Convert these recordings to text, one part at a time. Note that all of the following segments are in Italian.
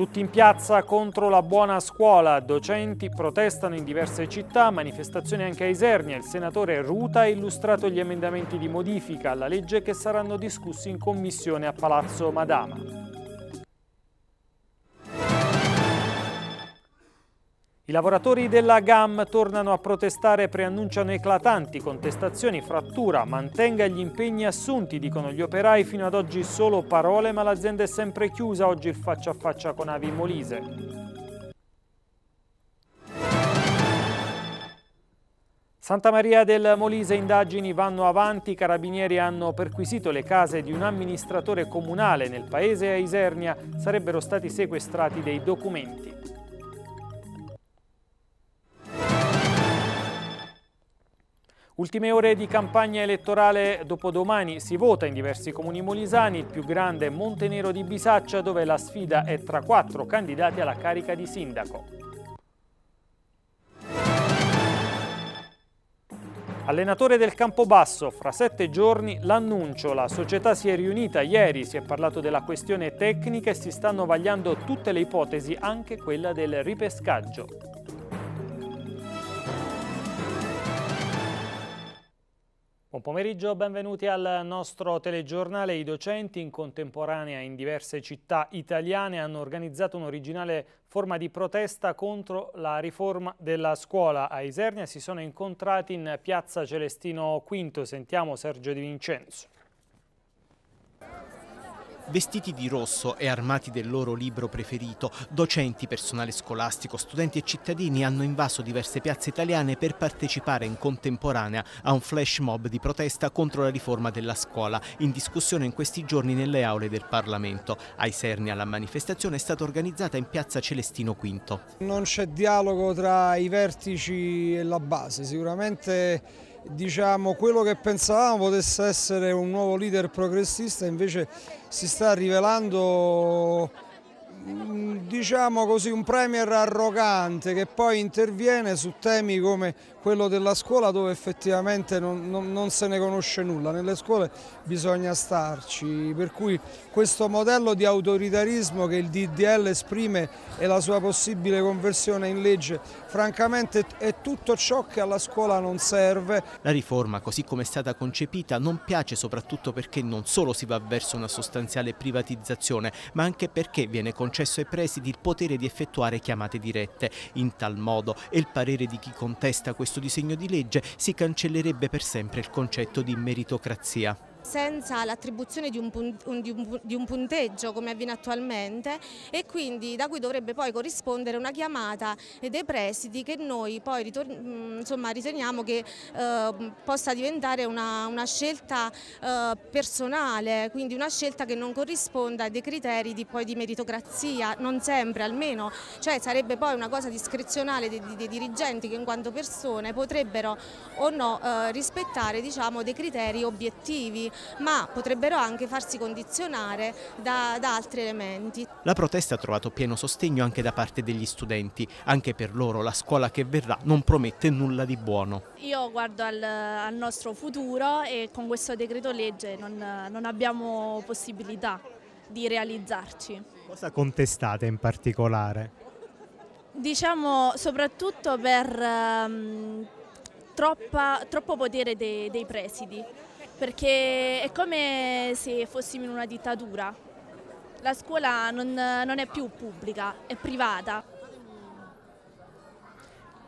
Tutti in piazza contro la buona scuola, docenti protestano in diverse città, manifestazioni anche a Isernia. Il senatore Ruta ha illustrato gli emendamenti di modifica alla legge che saranno discussi in commissione a Palazzo Madama. I lavoratori della GAM tornano a protestare e preannunciano eclatanti contestazioni, frattura, mantenga gli impegni assunti, dicono gli operai, fino ad oggi solo parole, ma l'azienda è sempre chiusa, oggi il faccia a faccia con Avi Molise. Santa Maria del Molise indagini vanno avanti, i carabinieri hanno perquisito le case di un amministratore comunale nel paese a Isernia, sarebbero stati sequestrati dei documenti. Ultime ore di campagna elettorale dopodomani si vota in diversi comuni molisani, il più grande è Montenero di Bisaccia dove la sfida è tra quattro candidati alla carica di sindaco. Allenatore del Campobasso, fra sette giorni l'annuncio, la società si è riunita ieri, si è parlato della questione tecnica e si stanno vagliando tutte le ipotesi, anche quella del ripescaggio. Buon pomeriggio, benvenuti al nostro telegiornale. I docenti in contemporanea in diverse città italiane hanno organizzato un'originale forma di protesta contro la riforma della scuola. A Isernia si sono incontrati in piazza Celestino V. Sentiamo Sergio Di Vincenzo. Vestiti di rosso e armati del loro libro preferito, docenti, personale scolastico, studenti e cittadini hanno invaso diverse piazze italiane per partecipare in contemporanea a un flash mob di protesta contro la riforma della scuola, in discussione in questi giorni nelle aule del Parlamento. Ai Serni alla manifestazione è stata organizzata in piazza Celestino V. Non c'è dialogo tra i vertici e la base, sicuramente diciamo, quello che pensavamo potesse essere un nuovo leader progressista invece si sta rivelando mm, diciamo così, un premier arrogante che poi interviene su temi come quello della scuola dove effettivamente non, non, non, se ne conosce nulla, nelle scuole bisogna starci, per cui questo modello di autoritarismo che il DDL esprime e la sua possibile conversione in legge, francamente è tutto ciò che alla scuola non serve. La riforma, così come è stata concepita, non piace soprattutto perché non solo si va verso una sostanziale privatizzazione, ma anche perché viene concesso ai presidi il potere di effettuare chiamate dirette. In tal modo è il parere di chi contesta questo questo disegno di legge si cancellerebbe per sempre il concetto di meritocrazia senza l'attribuzione di un, punteggio come avviene attualmente e quindi da cui dovrebbe poi corrispondere una chiamata dei presidi che noi poi mm, insomma, riteniamo che eh, possa diventare una, una scelta eh, personale, quindi una scelta che non corrisponda a dei criteri di, poi, di meritocrazia, non sempre almeno, cioè sarebbe poi una cosa discrezionale dei, dei dirigenti che in quanto persone potrebbero o no eh, rispettare diciamo, dei criteri obiettivi ma potrebbero anche farsi condizionare da, da altri elementi. La protesta ha trovato pieno sostegno anche da parte degli studenti, anche per loro la scuola che verrà non promette nulla di buono. Io guardo al, al nostro futuro e con questo decreto legge non, non abbiamo possibilità di realizzarci. Cosa contestate in particolare? Diciamo soprattutto per um, troppa, troppo potere de, dei presidi perché è come se fossimo in una dittatura. La scuola non, non è più pubblica, è privata.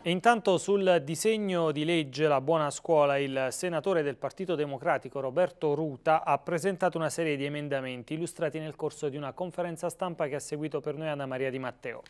E intanto sul disegno di legge La buona scuola il senatore del Partito Democratico Roberto Ruta ha presentato una serie di emendamenti illustrati nel corso di una conferenza stampa che ha seguito per noi Anna Maria Di Matteo.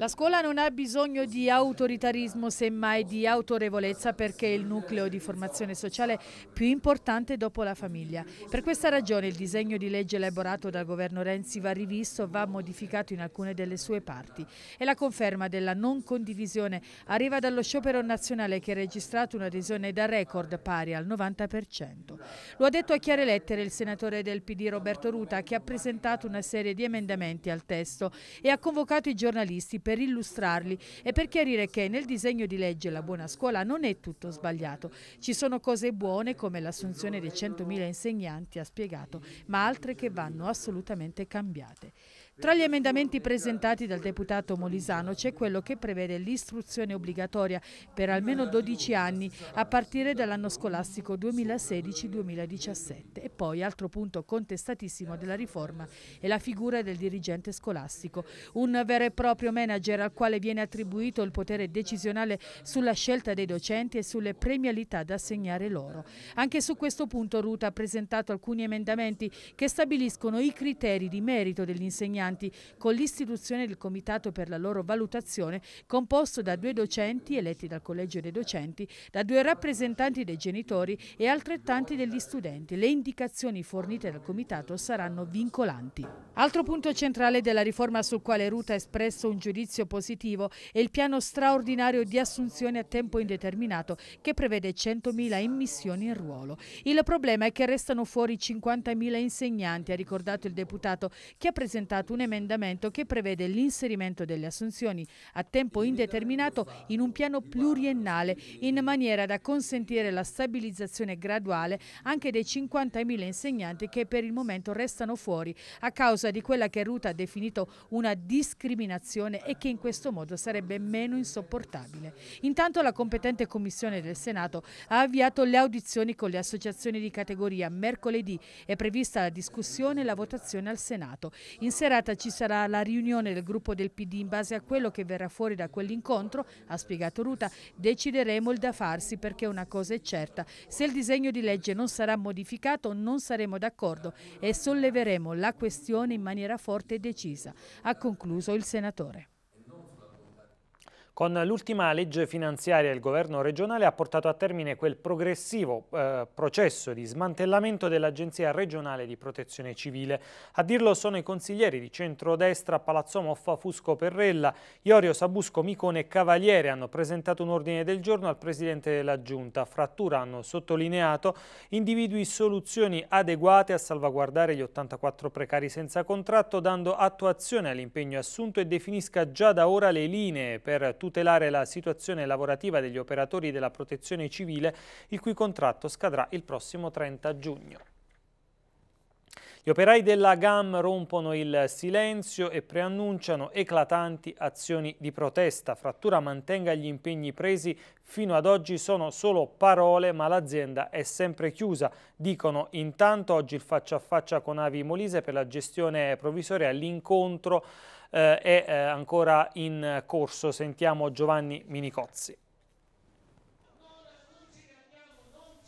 La scuola non ha bisogno di autoritarismo, semmai di autorevolezza, perché è il nucleo di formazione sociale più importante dopo la famiglia. Per questa ragione il disegno di legge elaborato dal governo Renzi va rivisto, va modificato in alcune delle sue parti. E la conferma della non condivisione arriva dallo sciopero nazionale che ha registrato un'adesione da record pari al 90%. Lo ha detto a chiare lettere il senatore del PD Roberto Ruta che ha presentato una serie di emendamenti al testo e ha convocato i giornalisti per illustrarli e per chiarire che nel disegno di legge La buona scuola non è tutto sbagliato. Ci sono cose buone come l'assunzione dei 100.000 insegnanti, ha spiegato, ma altre che vanno assolutamente cambiate. Tra gli emendamenti presentati dal deputato Molisano c'è quello che prevede l'istruzione obbligatoria per almeno 12 anni a partire dall'anno scolastico 2016-2017 e poi altro punto contestatissimo della riforma è la figura del dirigente scolastico, un vero e proprio manager al quale viene attribuito il potere decisionale sulla scelta dei docenti e sulle premialità da assegnare loro. Anche su questo punto Ruta ha presentato alcuni emendamenti che stabiliscono i criteri di merito dell'insegnante insegnanti con l'istituzione del comitato per la loro valutazione composto da due docenti eletti dal collegio dei docenti, da due rappresentanti dei genitori e altrettanti degli studenti. Le indicazioni fornite dal comitato saranno vincolanti. Altro punto centrale della riforma sul quale Ruta ha espresso un giudizio positivo è il piano straordinario di assunzione a tempo indeterminato che prevede 100.000 immissioni in ruolo. Il problema è che restano fuori 50.000 insegnanti, ha ricordato il deputato che ha presentato un un emendamento che prevede l'inserimento delle assunzioni a tempo indeterminato in un piano pluriennale in maniera da consentire la stabilizzazione graduale anche dei 50.000 insegnanti che per il momento restano fuori a causa di quella che Ruta ha definito una discriminazione e che in questo modo sarebbe meno insopportabile. Intanto la competente Commissione del Senato ha avviato le audizioni con le associazioni di categoria mercoledì è prevista la discussione e la votazione al Senato. In serata giornata ci sarà la riunione del gruppo del PD in base a quello che verrà fuori da quell'incontro, ha spiegato Ruta, decideremo il da farsi perché una cosa è certa, se il disegno di legge non sarà modificato non saremo d'accordo e solleveremo la questione in maniera forte e decisa, ha concluso il senatore. Con l'ultima legge finanziaria il governo regionale ha portato a termine quel progressivo eh, processo di smantellamento dell'Agenzia regionale di protezione civile. A dirlo sono i consiglieri di centrodestra Palazzo Moffa, Fusco Perrella, Iorio Sabusco, Micone e Cavaliere hanno presentato un ordine del giorno al presidente della giunta. Frattura hanno sottolineato individui soluzioni adeguate a salvaguardare gli 84 precari senza contratto dando attuazione all'impegno assunto e definisca già da ora le linee per tutti tutelare la situazione lavorativa degli operatori della protezione civile, il cui contratto scadrà il prossimo 30 giugno. Gli operai della GAM rompono il silenzio e preannunciano eclatanti azioni di protesta. Frattura mantenga gli impegni presi fino ad oggi sono solo parole ma l'azienda è sempre chiusa. Dicono intanto oggi il faccia a faccia con Avi Molise per la gestione provvisoria, all'incontro eh, è eh, ancora in corso. Sentiamo Giovanni Minicozzi.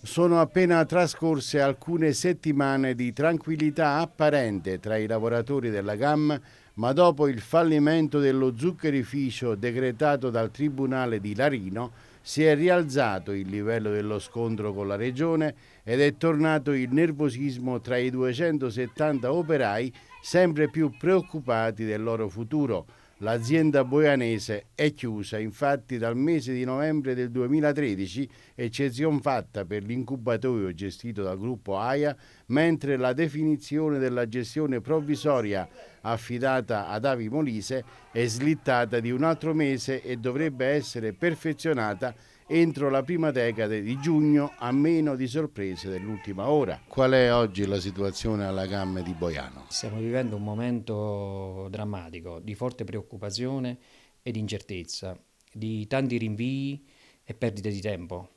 Sono appena trascorse alcune settimane di tranquillità apparente tra i lavoratori della GAM, ma dopo il fallimento dello zuccherificio decretato dal Tribunale di Larino, si è rialzato il livello dello scontro con la regione ed è tornato il nervosismo tra i 270 operai sempre più preoccupati del loro futuro L'azienda boianese è chiusa infatti dal mese di novembre del 2013, eccezione fatta per l'incubatorio gestito dal gruppo AIA, mentre la definizione della gestione provvisoria affidata ad Avi Molise è slittata di un altro mese e dovrebbe essere perfezionata entro la prima decade di giugno, a meno di sorprese dell'ultima ora. Qual è oggi la situazione alla gamma di Boiano? Stiamo vivendo un momento drammatico, di forte preoccupazione ed incertezza, di tanti rinvii e perdite di tempo.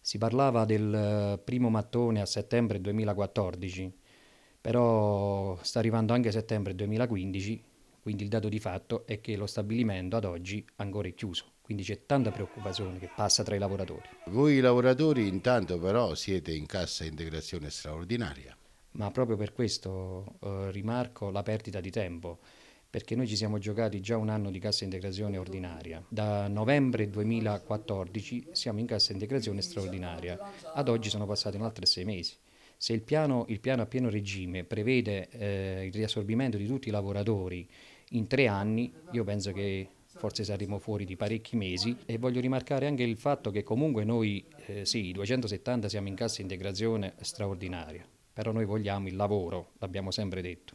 Si parlava del eh, primo mattone a settembre 2014, però sta arrivando anche settembre 2015, quindi il dato di fatto è che lo stabilimento ad oggi ancora è chiuso. Quindi c'è tanta preoccupazione che passa tra i lavoratori. Voi lavoratori intanto però siete in cassa integrazione straordinaria. Ma proprio per questo eh, rimarco la perdita di tempo, perché noi ci siamo giocati già un anno di cassa integrazione ordinaria. Da novembre 2014 siamo in cassa integrazione straordinaria, ad oggi sono passati un altro sei mesi. Se il piano, il piano a pieno regime prevede eh, il riassorbimento di tutti i lavoratori in tre anni, io penso che forse saremo fuori di parecchi mesi e voglio rimarcare anche il fatto che comunque noi, eh, sì, 270 siamo in cassa integrazione straordinaria, però noi vogliamo il lavoro, l'abbiamo sempre detto.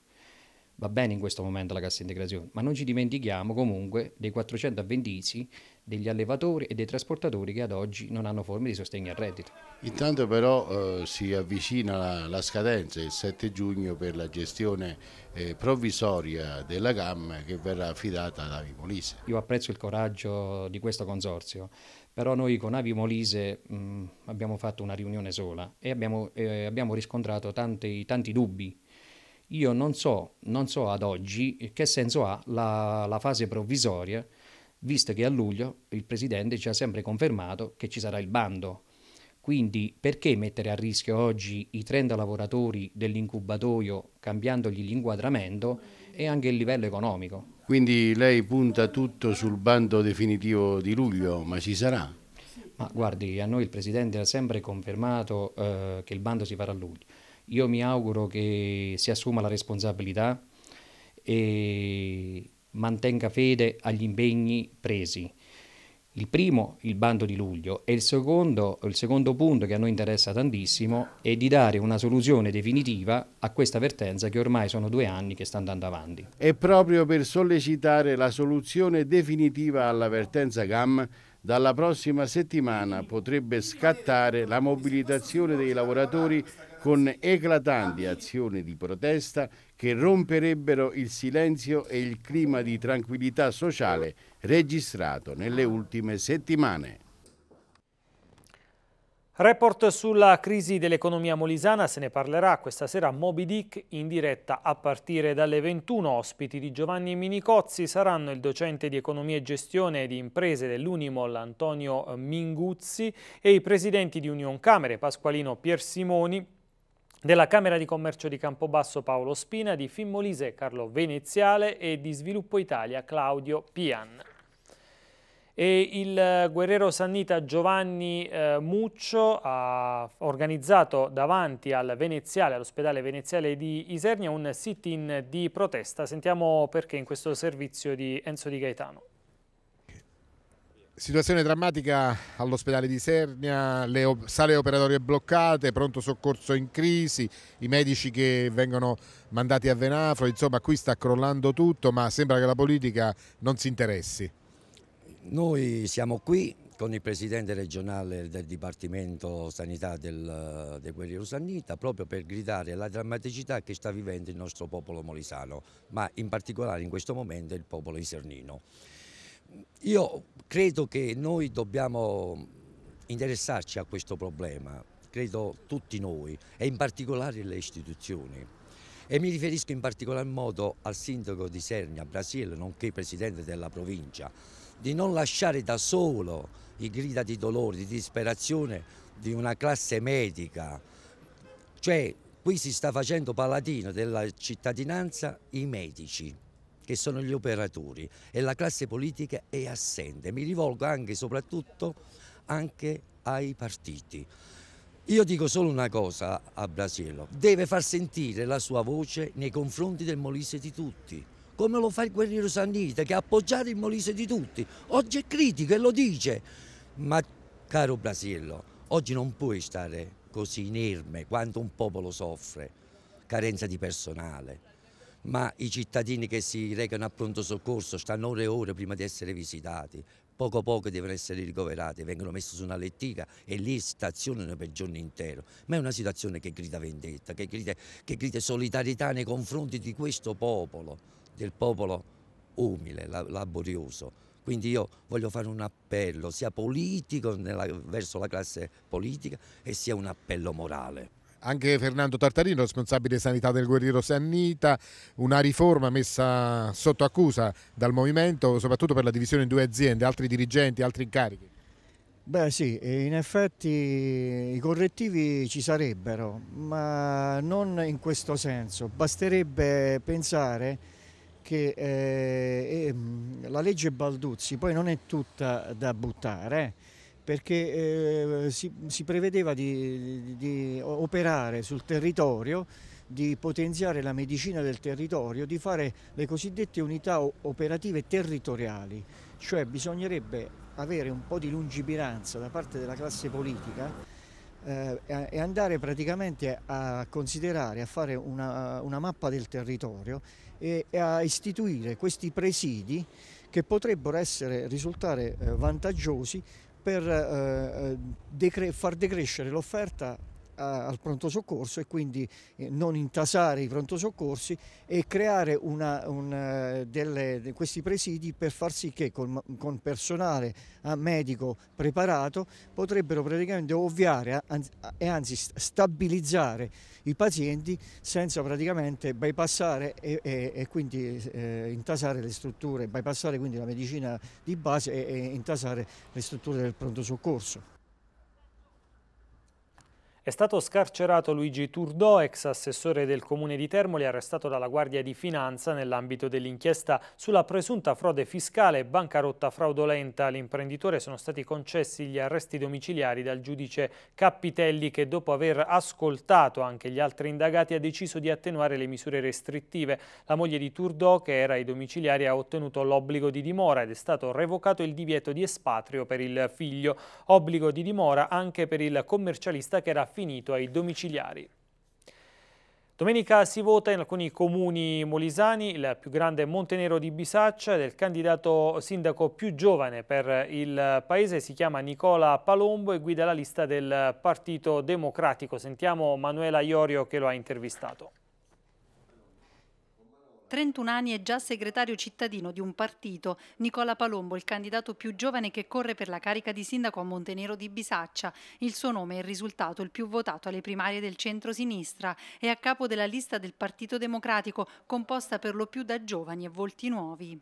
Va bene in questo momento la cassa integrazione, ma non ci dimentichiamo comunque dei 400 avvendizi degli allevatori e dei trasportatori che ad oggi non hanno forme di sostegno al reddito. Intanto però eh, si avvicina la, la, scadenza il 7 giugno per la gestione eh, provvisoria della gamma che verrà affidata ad Avi Molise. Io apprezzo il coraggio di questo consorzio, però noi con Avimolise mh, mm, abbiamo fatto una riunione sola e abbiamo, eh, abbiamo riscontrato tanti, tanti dubbi io non so, non so, ad oggi che senso ha la, la fase provvisoria visto che a luglio il Presidente ci ha sempre confermato che ci sarà il bando. Quindi perché mettere a rischio oggi i 30 lavoratori dell'incubatoio cambiandogli l'inquadramento e anche il livello economico? Quindi lei punta tutto sul bando definitivo di luglio, ma ci sarà? Ma guardi, a noi il Presidente ha sempre confermato eh, che il bando si farà a luglio. Io mi auguro che si assuma la responsabilità e mantenga fede agli impegni presi. Il primo, il bando di luglio, e il secondo, il secondo punto che a noi interessa tantissimo è di dare una soluzione definitiva a questa vertenza che ormai sono due anni che sta andando avanti. E proprio per sollecitare la soluzione definitiva alla vertenza GAM, dalla prossima settimana potrebbe scattare la mobilitazione dei lavoratori con eclatanti azioni di protesta che romperebbero il silenzio e il clima di tranquillità sociale registrato nelle ultime settimane. Report sulla crisi dell'economia molisana se ne parlerà questa sera a Moby Dick in diretta a partire dalle 21. Ospiti di Giovanni Minicozzi saranno il docente di economia e gestione di imprese dell'Unimol Antonio Minguzzi e i presidenti di Union Camere Pasqualino Piersimoni della Camera di Commercio di Campobasso Paolo Spina, di Fimmolise Carlo Veneziale e di Sviluppo Italia Claudio Pian. E il eh, guerriero sannita Giovanni eh, Muccio ha organizzato davanti al Veneziale, all'ospedale veneziale di Isernia, un sit-in di protesta. Sentiamo perché in questo servizio di Enzo Di Gaetano. Situazione drammatica all'ospedale di Sernia, le sale operatorie bloccate, pronto soccorso in crisi, i medici che vengono mandati a Venafro, insomma qui sta crollando tutto ma sembra che la politica non si interessi. Noi siamo qui con il presidente regionale del Dipartimento Sanità del, del Guerriero Sannita proprio per gridare la drammaticità che sta vivendo il nostro popolo molisano, ma in particolare in questo momento il popolo isernino. Io credo che noi dobbiamo interessarci a questo problema, credo tutti noi e in particolare le istituzioni. E mi riferisco in particolar modo al sindaco di Sernia, Brasile, nonché presidente della provincia, di non lasciare da solo i grida di dolore, di disperazione di una classe medica. Cioè qui si sta facendo paladino della cittadinanza i medici che sono gli operatori e la classe politica è assente. Mi rivolgo anche e soprattutto anche ai partiti. Io dico solo una cosa a Brasiello, deve far sentire la sua voce nei confronti del Molise di tutti, come lo fa il guerriero Sannita che ha appoggiato il Molise di tutti. Oggi è critico e lo dice, ma caro Brasiello, oggi non puoi stare così inerme quando un popolo soffre, carenza di personale, ma i cittadini che si recano a pronto soccorso stanno ore e ore prima di essere visitati, poco a poco devono essere ricoverati, vengono messi su una lettica e lì stazionano per giorni intero. Ma è una situazione che grida vendetta, che grida, che grida solidarietà nei confronti di questo popolo, del popolo umile, laborioso. Quindi io voglio fare un appello sia politico nella, verso la classe politica e sia un appello morale anche Fernando Tartarino, responsabile sanità del Guerriero Sannita, una riforma messa sotto accusa dal movimento, soprattutto per la divisione in due aziende, altri dirigenti, altri incarichi. Beh sì, in effetti i correttivi ci sarebbero, ma non in questo senso. Basterebbe pensare che eh, mm, la legge Balduzzi poi non è tutta da buttare. Eh perché eh, si, si, prevedeva di, di, di operare sul territorio di potenziare la medicina del territorio, di fare le cosiddette unità operative territoriali, cioè bisognerebbe avere un po' di lungimiranza da parte della classe politica eh, e andare praticamente a considerare, a fare una, una mappa del territorio e, e, a istituire questi presidi che potrebbero essere, risultare eh, vantaggiosi per eh, eh, decre far decrescere l'offerta al pronto soccorso e quindi eh, non intasare i pronto soccorsi e creare una, una, eh, delle, questi presidi per far sì che con, con personale eh, medico preparato potrebbero praticamente ovviare e anzi stabilizzare i pazienti senza praticamente bypassare e, e, e quindi eh, intasare le strutture, bypassare quindi la medicina di base e, e intasare le strutture del pronto soccorso. È stato scarcerato Luigi Turdò, ex assessore del comune di Termoli, arrestato dalla Guardia di Finanza nell'ambito dell'inchiesta sulla presunta frode fiscale e bancarotta fraudolenta. All'imprenditore sono stati concessi gli arresti domiciliari dal giudice Cappitelli che dopo aver ascoltato anche gli altri indagati ha deciso di attenuare le misure restrittive. La moglie di Turdò, che era ai domiciliari, ha ottenuto l'obbligo di dimora ed è stato revocato il divieto di espatrio per il figlio. Obbligo di dimora anche per il commercialista che era finito ai domiciliari. Domenica si vota in alcuni comuni molisani, il più grande Montenero di Bisaccia, del candidato sindaco più giovane per il paese, si chiama Nicola Palombo e guida la lista del Partito Democratico. Sentiamo Manuela Iorio che lo ha intervistato. 31 anni e già segretario cittadino di un partito. Nicola Palombo, il candidato più giovane che corre per la carica di sindaco a Montenero di Bisaccia. Il suo nome è il risultato il più votato alle primarie del centro-sinistra. È a capo della lista del Partito Democratico, composta per lo più da giovani e volti nuovi.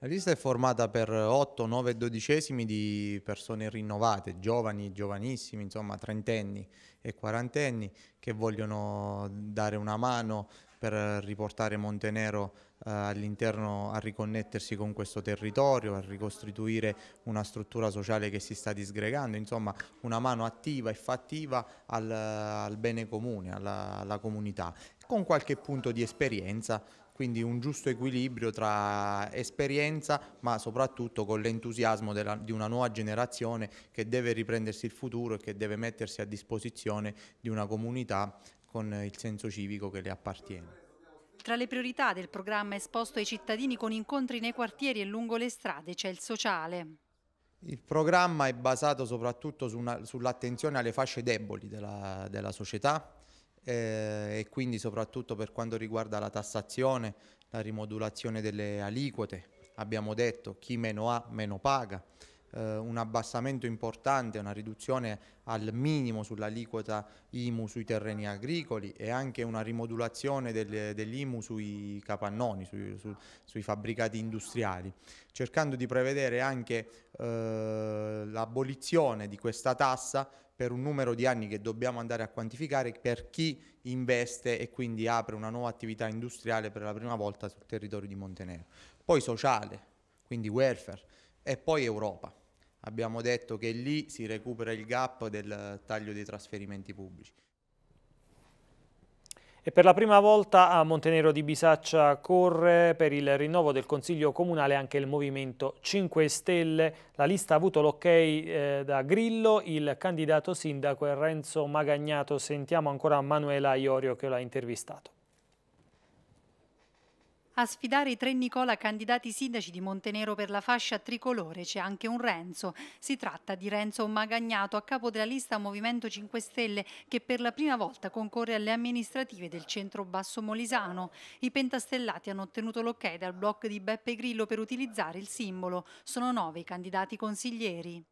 La lista è formata per 8, 9 e dodicesimi di persone rinnovate, giovani, giovanissimi, insomma trentenni e quarantenni che vogliono dare una mano per riportare Montenero eh, all'interno a riconnettersi con questo territorio, a ricostituire una struttura sociale che si sta disgregando, insomma una mano attiva e fattiva al, al bene comune, alla, alla comunità, con qualche punto di esperienza quindi un giusto equilibrio tra esperienza ma soprattutto con l'entusiasmo di una nuova generazione che deve riprendersi il futuro e che deve mettersi a disposizione di una comunità con il senso civico che le appartiene. Tra le priorità del programma esposto ai cittadini con incontri nei quartieri e lungo le strade c'è il sociale. Il programma è basato soprattutto su sull'attenzione alle fasce deboli della, della società eh, e quindi soprattutto per quanto riguarda la tassazione, la rimodulazione delle aliquote, abbiamo detto chi meno ha meno paga, eh, un abbassamento importante, una riduzione al minimo sull'aliquota IMU sui terreni agricoli e anche una rimodulazione del, dell'IMU sui capannoni, sui, su, sui, fabbricati industriali, cercando di prevedere anche eh, l'abolizione di questa tassa per un numero di anni che dobbiamo andare a quantificare per chi investe e quindi apre una nuova attività industriale per la prima volta sul territorio di Montenegro. Poi sociale, quindi welfare e poi Europa abbiamo detto che lì si recupera il gap del taglio dei trasferimenti pubblici. E per la prima volta a Montenero di Bisaccia corre per il rinnovo del Consiglio Comunale anche il Movimento 5 Stelle. La lista ha avuto l'ok eh, da Grillo, il candidato sindaco è Renzo Magagnato. Sentiamo ancora Manuela Iorio che l'ha intervistato. A sfidare i tre Nicola candidati sindaci di Montenero per la fascia tricolore c'è anche un Renzo. Si tratta di Renzo Magagnato, a capo della lista Movimento 5 Stelle, che per la prima volta concorre alle amministrative del centro basso molisano. I pentastellati hanno ottenuto l'ok dal blocco di Beppe Grillo per utilizzare il simbolo. Sono nove i candidati consiglieri.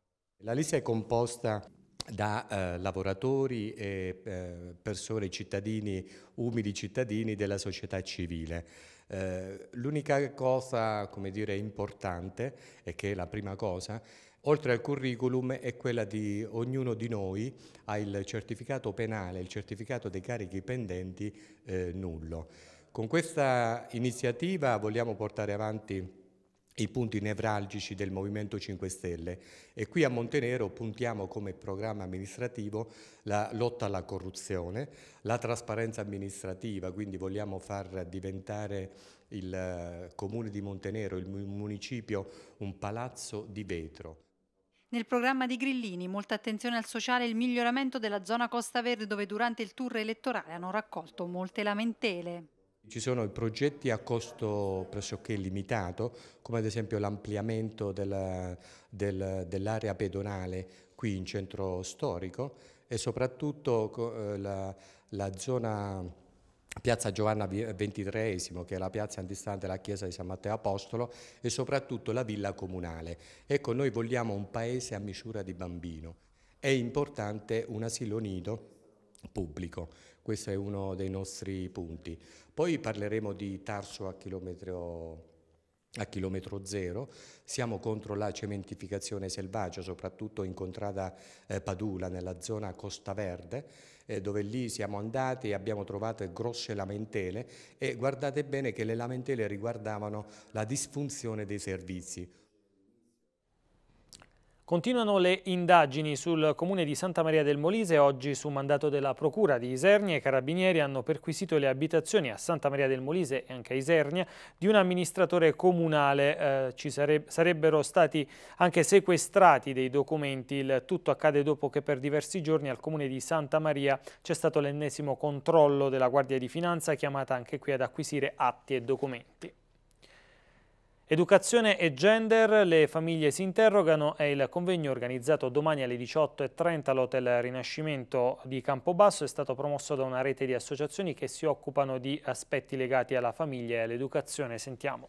La lista è composta da eh, lavoratori e eh, persone, cittadini, umili cittadini della società civile. Eh, l'unica cosa, come dire, importante, e che è la prima cosa, oltre al curriculum, è quella di ognuno di noi ha il certificato penale, il certificato dei carichi pendenti eh, nullo. Con questa iniziativa vogliamo portare avanti i punti nevralgici del Movimento 5 Stelle e qui a Montenero puntiamo come programma amministrativo la lotta alla corruzione, la trasparenza amministrativa, quindi vogliamo far diventare il eh, Comune di Montenero, il municipio, un palazzo di vetro. Nel programma di Grillini molta attenzione al sociale e il miglioramento della zona Costa Verde dove durante il tour elettorale hanno raccolto molte lamentele. Ci sono i progetti a costo pressoché limitato, come ad esempio l'ampliamento dell'area dell pedonale qui in centro storico e soprattutto eh, la, la zona piazza Giovanna XXIII, che è la piazza antistante alla chiesa di San Matteo Apostolo, e soprattutto la villa comunale. Ecco, noi vogliamo un paese a misura di bambino. È importante un asilo nido pubblico. Questo è uno dei nostri punti. Poi parleremo di Tarso a chilometro a chilometro zero, siamo contro la cementificazione selvaggia, soprattutto in contrada eh, Padula, nella zona Costa Verde, eh, dove lì siamo andati e abbiamo trovato grosse lamentele e guardate bene che le lamentele riguardavano la disfunzione dei servizi, Continuano le indagini sul comune di Santa Maria del Molise. Oggi, su mandato della Procura di Isernia, i carabinieri hanno perquisito le abitazioni a Santa Maria del Molise e anche a Isernia di un amministratore comunale. Eh, ci sareb sarebbero stati anche sequestrati dei documenti. Il tutto accade dopo che per diversi giorni al comune di Santa Maria c'è stato l'ennesimo controllo della Guardia di Finanza, chiamata anche qui ad acquisire atti e documenti. Educazione e gender, le famiglie si interrogano è il convegno organizzato domani alle 18.30 all'Hotel Rinascimento di Campobasso è stato promosso da una rete di associazioni che si occupano di aspetti legati alla famiglia e all'educazione. Sentiamo.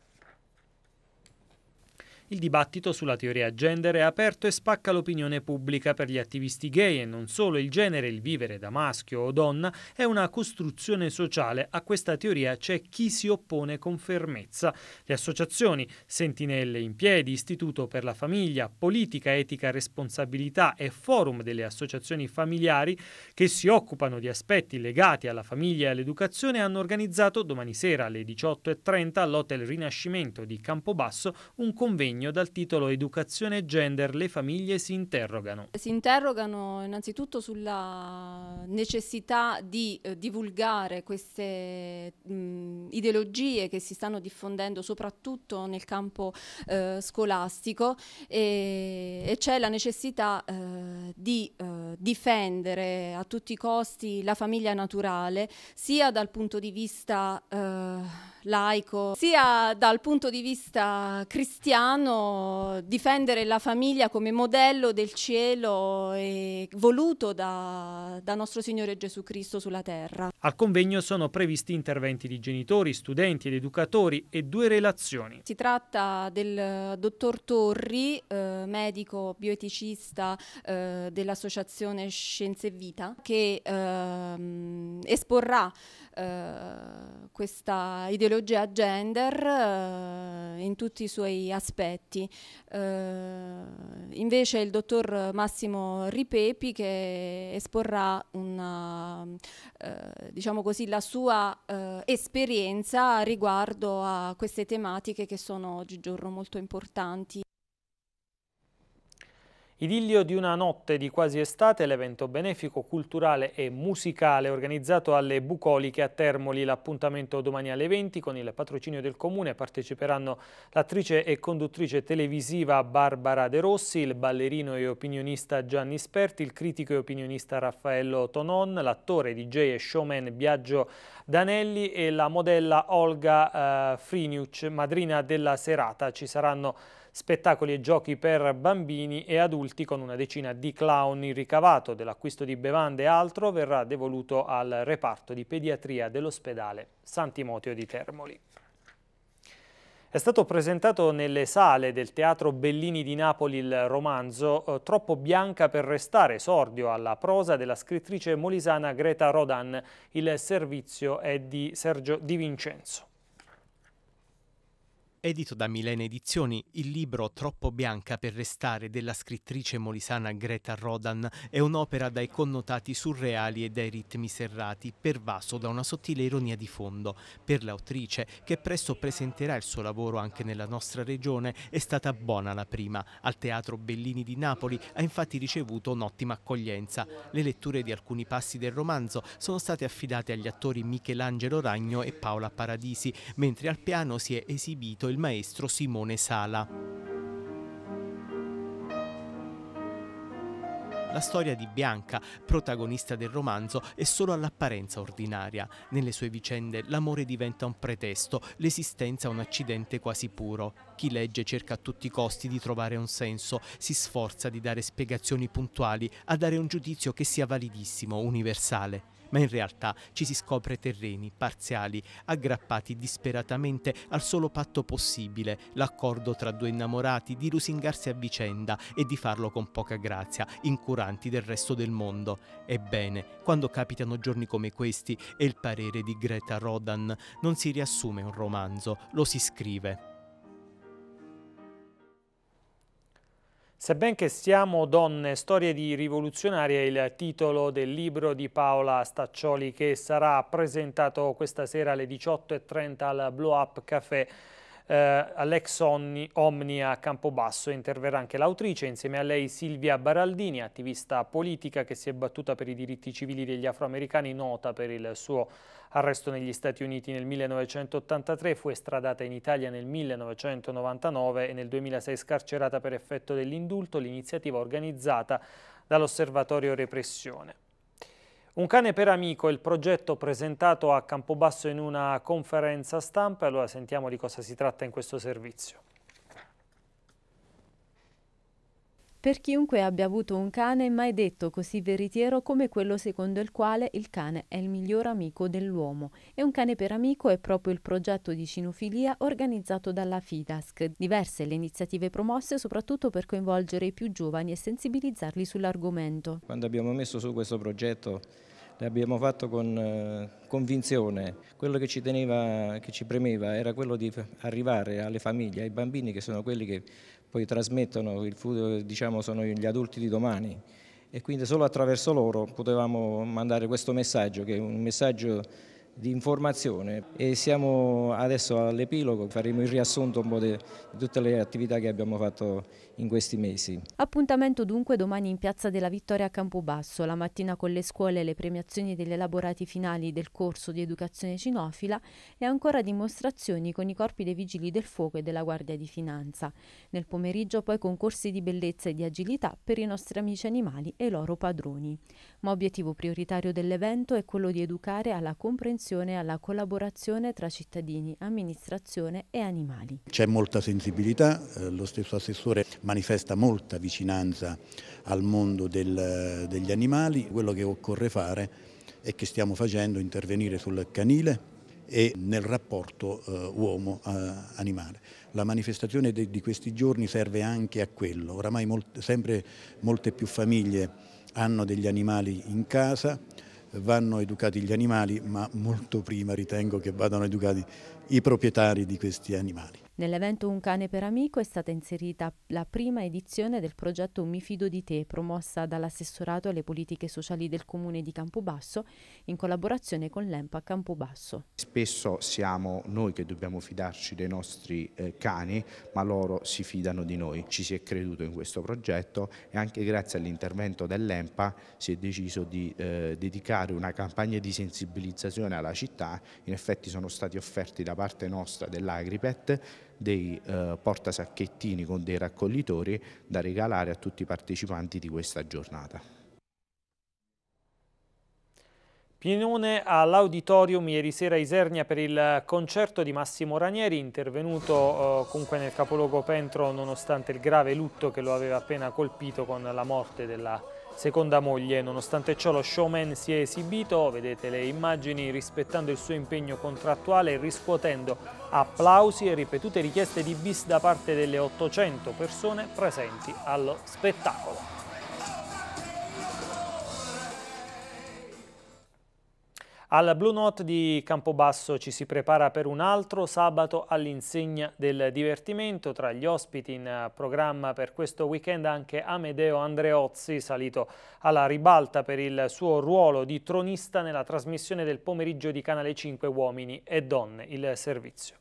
Il dibattito sulla teoria gender è aperto e spacca l'opinione pubblica per gli attivisti gay e non solo il genere, il vivere da maschio o donna è una costruzione sociale. A questa teoria c'è chi si oppone con fermezza. Le associazioni Sentinelle in Piedi, Istituto per la Famiglia, Politica, Etica, Responsabilità e Forum delle Associazioni Familiari che si occupano di aspetti legati alla famiglia e all'educazione hanno organizzato domani sera alle 18.30 all'Hotel Rinascimento di Campobasso un convegno convegno dal titolo Educazione e gender, le famiglie si interrogano. Si interrogano innanzitutto sulla necessità di eh, divulgare queste mh, ideologie che si stanno diffondendo soprattutto nel campo eh, scolastico e, e c'è la necessità eh, di eh, difendere a tutti i costi la famiglia naturale sia dal punto di vista eh, laico, sia dal punto di vista cristiano difendere la famiglia come modello del cielo e voluto da, da nostro Signore Gesù Cristo sulla terra. Al convegno sono previsti interventi di genitori, studenti ed educatori e due relazioni. Si tratta del eh, dottor Torri, eh, medico bioeticista eh, dell'Associazione Scienze e Vita, che eh, esporrà eh, questa ideologia gender eh, in tutti i suoi aspetti. Eh, invece il dottor Massimo Ripepi che esporrà una, eh, diciamo così, la sua esperienza riguardo a queste tematiche che sono oggigiorno molto importanti. Idillio di una notte di quasi estate, l'evento benefico, culturale e musicale organizzato alle Bucoliche a Termoli. L'appuntamento domani alle 20 con il patrocinio del Comune parteciperanno l'attrice e conduttrice televisiva Barbara De Rossi, il ballerino e opinionista Gianni Sperti, il critico e opinionista Raffaello Tonon, l'attore, DJ e showman Biagio Danelli e la modella Olga eh, Friniuc, madrina della serata. Ci saranno spettacoli e giochi per bambini e adulti con una decina di clown. Il ricavato dell'acquisto di bevande e altro verrà devoluto al reparto di pediatria dell'ospedale San Timoteo di Termoli. È stato presentato nelle sale del Teatro Bellini di Napoli il romanzo eh, Troppo bianca per restare, esordio alla prosa della scrittrice molisana Greta Rodan. Il servizio è di Sergio Di Vincenzo. Edito da Milena Edizioni, il libro Troppo bianca per restare della scrittrice molisana Greta Rodan è un'opera dai connotati surreali e dai ritmi serrati, pervaso da una sottile ironia di fondo. Per l'autrice, che presto presenterà il suo lavoro anche nella nostra regione, è stata buona la prima. Al Teatro Bellini di Napoli ha infatti ricevuto un'ottima accoglienza. Le letture di alcuni passi del romanzo sono state affidate agli attori Michelangelo Ragno e Paola Paradisi, mentre al piano si è esibito il maestro Simone Sala. La storia di Bianca, protagonista del romanzo, è solo all'apparenza ordinaria. Nelle sue vicende l'amore diventa un pretesto, l'esistenza un accidente quasi puro. Chi legge cerca a tutti i costi di trovare un senso, si sforza di dare spiegazioni puntuali, a dare un giudizio che sia validissimo, universale ma in realtà ci si scopre terreni parziali, aggrappati disperatamente al solo patto possibile, l'accordo tra due innamorati di lusingarsi a vicenda e di farlo con poca grazia, incuranti del resto del mondo. Ebbene, quando capitano giorni come questi e il parere di Greta Rodan non si riassume un romanzo, lo si scrive. Sebben che siamo donne, storie di rivoluzionarie è il titolo del libro di Paola Staccioli che sarà presentato questa sera alle 18.30 al Blow Up Café eh, all'ex Omnia Campobasso. Interverrà anche l'autrice, insieme a lei Silvia Baraldini, attivista politica che si è battuta per i diritti civili degli afroamericani, nota per il suo arresto negli Stati Uniti nel 1983, fu estradata in Italia nel 1999 e nel 2006 scarcerata per effetto dell'indulto, l'iniziativa organizzata dall'Osservatorio Repressione. Un cane per amico è il progetto presentato a Campobasso in una conferenza stampa allora sentiamo di cosa si tratta in questo servizio. Per chiunque abbia avuto un cane, mai detto così veritiero come quello secondo il quale il cane è il miglior amico dell'uomo. E un cane per amico è proprio il progetto di cinofilia organizzato dalla FIDASC. Diverse le iniziative promosse soprattutto per coinvolgere i più giovani e sensibilizzarli sull'argomento. Quando abbiamo messo su questo progetto l'abbiamo fatto con eh, convinzione. Quello che ci, teneva, che ci premeva era quello di arrivare alle famiglie, ai bambini che sono quelli che poi trasmettono, il, diciamo, sono gli adulti di domani e quindi solo attraverso loro potevamo mandare questo messaggio, che è un messaggio di informazione e siamo adesso all'epilogo, faremo il riassunto un po' di tutte le attività che abbiamo fatto in questi mesi. Appuntamento dunque domani in Piazza della Vittoria a Campobasso, la mattina con le scuole e le premiazioni degli elaborati finali del corso di educazione cinofila e ancora dimostrazioni con i corpi dei vigili del fuoco e della Guardia di Finanza. Nel pomeriggio poi concorsi di bellezza e di agilità per i nostri amici animali e loro padroni. Ma obiettivo prioritario dell'evento è quello di educare alla comprensione e alla collaborazione tra cittadini, amministrazione e animali. C'è molta sensibilità, eh, lo stesso assessore manifesta molta vicinanza al mondo del, degli animali. Quello che occorre fare e che stiamo facendo intervenire sul canile e nel rapporto eh, uomo-animale. Eh, La manifestazione de, di questi giorni serve anche a quello. Oramai molte, sempre molte più famiglie hanno degli animali in casa, vanno educati gli animali, ma molto prima ritengo che vadano educati i proprietari di questi animali. Nell'evento Un cane per amico è stata inserita la prima edizione del progetto Mi fido di te, promossa dall'assessorato alle politiche sociali del comune di Campobasso in collaborazione con l'EMPA Campobasso. Spesso siamo noi che dobbiamo fidarci dei nostri eh, cani, ma loro si fidano di noi. Ci si è creduto in questo progetto e anche grazie all'intervento dell'EMPA si è deciso di eh, dedicare una campagna di sensibilizzazione alla città. In effetti sono stati offerti da parte nostra dell'Agripet dei eh, portasacchettini con dei raccoglitori da regalare a tutti i partecipanti di questa giornata. Pienone all'auditorium ieri sera a Isernia per il concerto di Massimo Ranieri, intervenuto eh, comunque nel capoluogo Pentro nonostante il grave lutto che lo aveva appena colpito con la morte della seconda moglie. Nonostante ciò lo showman si è esibito, vedete le immagini, rispettando il suo impegno contrattuale e riscuotendo applausi e ripetute richieste di bis da parte delle 800 persone presenti allo spettacolo. Al Blue Note di Campobasso ci si prepara per un altro sabato all'insegna del divertimento. Tra gli ospiti in programma per questo weekend anche Amedeo Andreozzi, salito alla ribalta per il suo ruolo di tronista nella trasmissione del pomeriggio di Canale 5 Uomini e Donne, il servizio.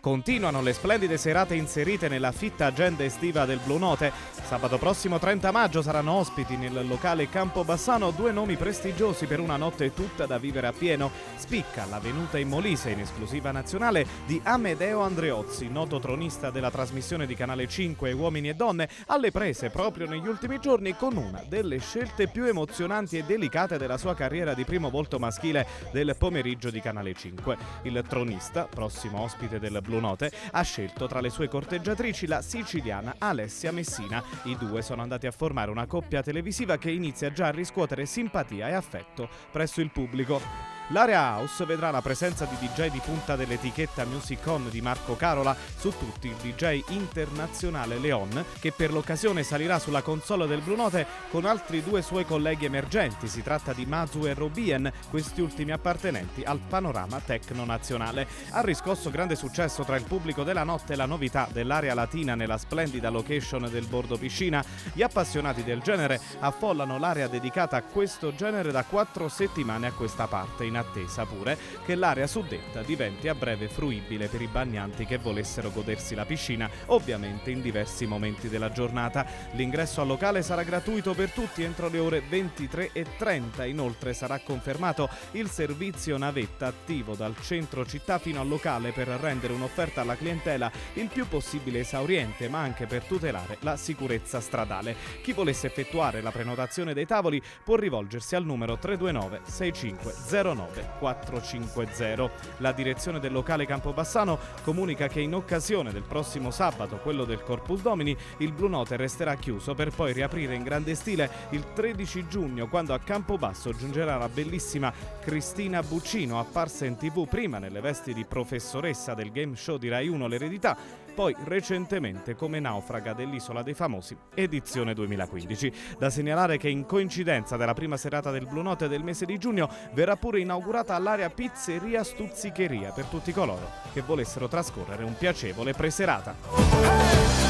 Continuano le splendide serate inserite nella fitta agenda estiva del Blue Note. Sabato prossimo 30 maggio saranno ospiti nel locale Campo Bassano due nomi prestigiosi per una notte tutta da vivere a pieno. Spicca la venuta in Molise in esclusiva nazionale di Amedeo Andreozzi, noto tronista della trasmissione di Canale 5 Uomini e Donne, alle prese proprio negli ultimi giorni con una delle scelte più emozionanti e delicate della sua carriera di primo volto maschile del pomeriggio di Canale 5. Il tronista, prossimo ospite del blu note, ha scelto tra le sue corteggiatrici la siciliana Alessia Messina. I due sono andati a formare una coppia televisiva che inizia già a riscuotere simpatia e affetto presso il pubblico. L'area house vedrà la presenza di DJ di punta dell'etichetta Music On di Marco Carola su tutti il DJ internazionale Leon, che per l'occasione salirà sulla console del Blue Note con altri due suoi colleghi emergenti. Si tratta di Mazu e Robien, questi ultimi appartenenti al panorama tecno nazionale. Ha riscosso grande successo tra il pubblico della notte la novità dell'area latina nella splendida location del bordo piscina. Gli appassionati del genere affollano l'area dedicata a questo genere da quattro settimane a questa parte. In attesa pure che l'area suddetta diventi a breve fruibile per i bagnanti che volessero godersi la piscina, ovviamente in diversi momenti della giornata. L'ingresso al locale sarà gratuito per tutti entro le ore 23 e 30. Inoltre sarà confermato il servizio navetta attivo dal centro città fino al locale per rendere un'offerta alla clientela il più possibile esauriente, ma anche per tutelare la sicurezza stradale. Chi volesse effettuare la prenotazione dei tavoli può rivolgersi al numero 329 6509 9 450. La direzione del locale Campobassano comunica che in occasione del prossimo sabato, quello del Corpus Domini, il Blue Note resterà chiuso per poi riaprire in grande stile il 13 giugno quando a Campobasso giungerà la bellissima Cristina Buccino apparsa in tv prima nelle vesti di professoressa del game show di Rai 1 L'eredità poi recentemente come Naufraga dell'Isola dei Famosi, edizione 2015. Da segnalare che in coincidenza della prima serata del Blue Note del mese di giugno verrà pure inaugurata l'area Pizzeria Stuzzicheria per tutti coloro che volessero trascorrere un piacevole preserata.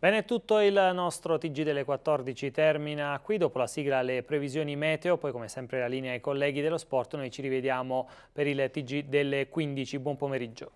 Bene, tutto il nostro TG delle 14 termina qui, dopo la sigla le previsioni meteo, poi come sempre la linea ai colleghi dello sport, noi ci rivediamo per il TG delle 15, buon pomeriggio.